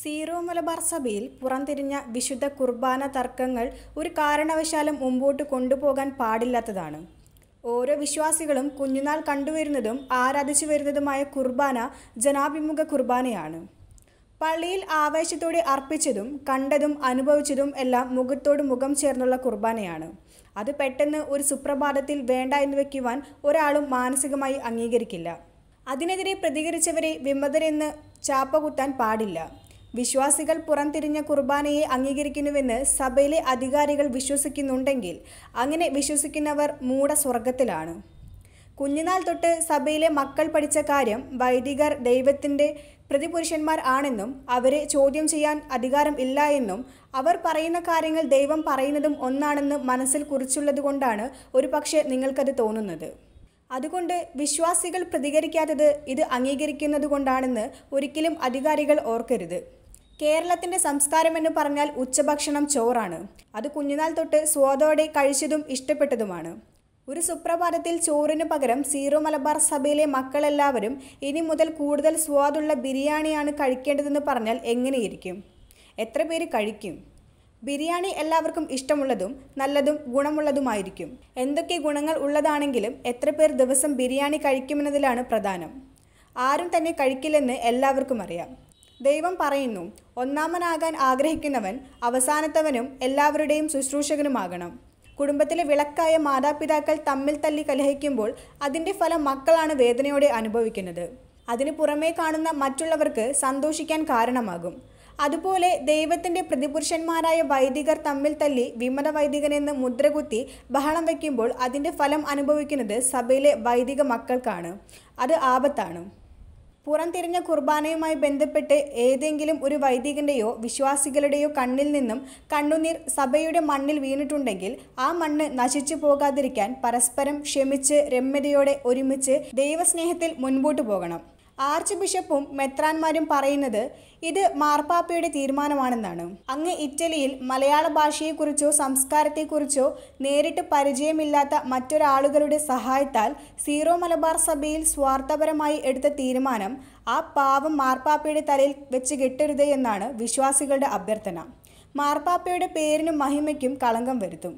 zero Malabar സഭയിൽ പുറംതിരിഞ്ഞ വിശുദ്ധ കുർബാന തർക്കങ്ങൾ ഒരു കാരണവശാലും മുമ്പോട്ട് കൊണ്ടുപോകാൻ പാടില്ലാത്തതാണ് ഓരോ വിശ്വാസികളും കുഞ്ഞുനാൾ കണ്ടുവരുന്നതും ആരാധിച്ചു വരുന്നതുമായ കുർബാന ജനാഭിമുഖ കുർബാനയാണ് പള്ളിയിൽ ആവേശത്തോടെ അർപ്പിച്ചതും കണ്ടതും അനുഭവിച്ചതും എല്ലാം മുഖത്തോട് മുഖം ചേർന്നുള്ള കുർബാനയാണ് അത് പെട്ടെന്ന് ഒരു സുപ്രഭാതത്തിൽ വേണ്ട എന്ന് വയ്ക്കുവാൻ ഒരാളും മാനസികമായി അംഗീകരിക്കില്ല അതിനെതിരെ പ്രതികരിച്ചവരെ വിമതരെന്ന് ചാപ്പകുത്താൻ പാടില്ല വിശ്വാസികൾ പുറംതിരിഞ്ഞ കുർബാനയെ അംഗീകരിക്കുന്നുവെന്ന് സഭയിലെ അധികാരികൾ വിശ്വസിക്കുന്നുണ്ടെങ്കിൽ അങ്ങനെ വിശ്വസിക്കുന്നവർ മൂടസ്വർഗത്തിലാണ് കുഞ്ഞുനാൾ തൊട്ട് സഭയിലെ മക്കൾ പഠിച്ച കാര്യം വൈദികർ ദൈവത്തിൻ്റെ പ്രതിപുരുഷന്മാർ ആണെന്നും അവരെ ചോദ്യം ചെയ്യാൻ അധികാരം ഇല്ല എന്നും അവർ പറയുന്ന കാര്യങ്ങൾ ദൈവം പറയുന്നതും ഒന്നാണെന്ന് മനസ്സിൽ കുറിച്ചുള്ളത് കൊണ്ടാണ് ഒരു പക്ഷേ നിങ്ങൾക്കത് തോന്നുന്നത് അതുകൊണ്ട് വിശ്വാസികൾ പ്രതികരിക്കാത്തത് ഇത് അംഗീകരിക്കുന്നതുകൊണ്ടാണെന്ന് ഒരിക്കലും അധികാരികൾ ഓർക്കരുത് കേരളത്തിൻ്റെ സംസ്കാരം എന്ന് പറഞ്ഞാൽ ഉച്ചഭക്ഷണം ചോറാണ് അത് കുഞ്ഞുനാൾ തൊട്ട് സ്വാദോടെ കഴിച്ചതും ഇഷ്ടപ്പെട്ടതുമാണ് ഒരു സുപ്രഭാതത്തിൽ ചോറിന് പകരം സീറോ മലബാർ സഭയിലെ മക്കളെല്ലാവരും ഇനി മുതൽ കൂടുതൽ സ്വാദുള്ള ബിരിയാണിയാണ് കഴിക്കേണ്ടതെന്ന് പറഞ്ഞാൽ എങ്ങനെയിരിക്കും എത്ര പേര് കഴിക്കും ബിരിയാണി എല്ലാവർക്കും ഇഷ്ടമുള്ളതും നല്ലതും ഗുണമുള്ളതുമായിരിക്കും എന്തൊക്കെ ഗുണങ്ങൾ ഉള്ളതാണെങ്കിലും എത്ര പേർ ദിവസം ബിരിയാണി കഴിക്കുമെന്നതിലാണ് പ്രധാനം ആരും തന്നെ കഴിക്കില്ലെന്ന് എല്ലാവർക്കും അറിയാം ദൈവം പറയുന്നു ഒന്നാമനാകാൻ ആഗ്രഹിക്കുന്നവൻ അവസാനത്തവനും എല്ലാവരുടെയും ശുശ്രൂഷകനുമാകണം കുടുംബത്തിലെ വിളക്കായ മാതാപിതാക്കൾ തമ്മിൽ തല്ലി കലഹിക്കുമ്പോൾ അതിൻ്റെ ഫലം മക്കളാണ് വേദനയോടെ അനുഭവിക്കുന്നത് അതിന് പുറമേ കാണുന്ന മറ്റുള്ളവർക്ക് സന്തോഷിക്കാൻ കാരണമാകും അതുപോലെ ദൈവത്തിൻ്റെ പ്രതിപുരുഷന്മാരായ വൈദികർ തമ്മിൽ തല്ലി വിമത വൈദികനെന്ന് മുദ്രകുത്തി ബഹളം വയ്ക്കുമ്പോൾ അതിൻ്റെ ഫലം അനുഭവിക്കുന്നത് സഭയിലെ വൈദിക മക്കൾക്കാണ് അത് ആപത്താണ് പുറംതിരിഞ്ഞ കുർബാനയുമായി ബന്ധപ്പെട്ട് ഏതെങ്കിലും ഒരു വൈദികന്റെയോ വിശ്വാസികളുടെയോ കണ്ണിൽ നിന്നും കണ്ണുനീർ സഭയുടെ മണ്ണിൽ വീണിട്ടുണ്ടെങ്കിൽ ആ മണ്ണ് നശിച്ചു പോകാതിരിക്കാൻ പരസ്പരം ക്ഷമിച്ച് രമ്യതയോടെ ഒരുമിച്ച് ദൈവസ്നേഹത്തിൽ മുൻപോട്ടു പോകണം ആർച്ച് ബിഷപ്പും മെത്രാന്മാരും പറയുന്നത് ഇത് മാർപ്പാപ്പയുടെ തീരുമാനമാണെന്നാണ് അങ്ങ് ഇറ്റലിയിൽ മലയാള ഭാഷയെക്കുറിച്ചോ സംസ്കാരത്തെക്കുറിച്ചോ നേരിട്ട് പരിചയമില്ലാത്ത മറ്റൊരാളുകളുടെ സഹായത്താൽ സീറോ മലബാർ സഭയിൽ സ്വാർത്ഥപരമായി എടുത്ത തീരുമാനം ആ പാവം മാർപ്പാപ്പയുടെ തലയിൽ വെച്ച് കെട്ടരുത് എന്നാണ് വിശ്വാസികളുടെ അഭ്യർത്ഥന മാർപ്പാപ്പയുടെ പേരിനും മഹിമയ്ക്കും കളങ്കം വരുത്തും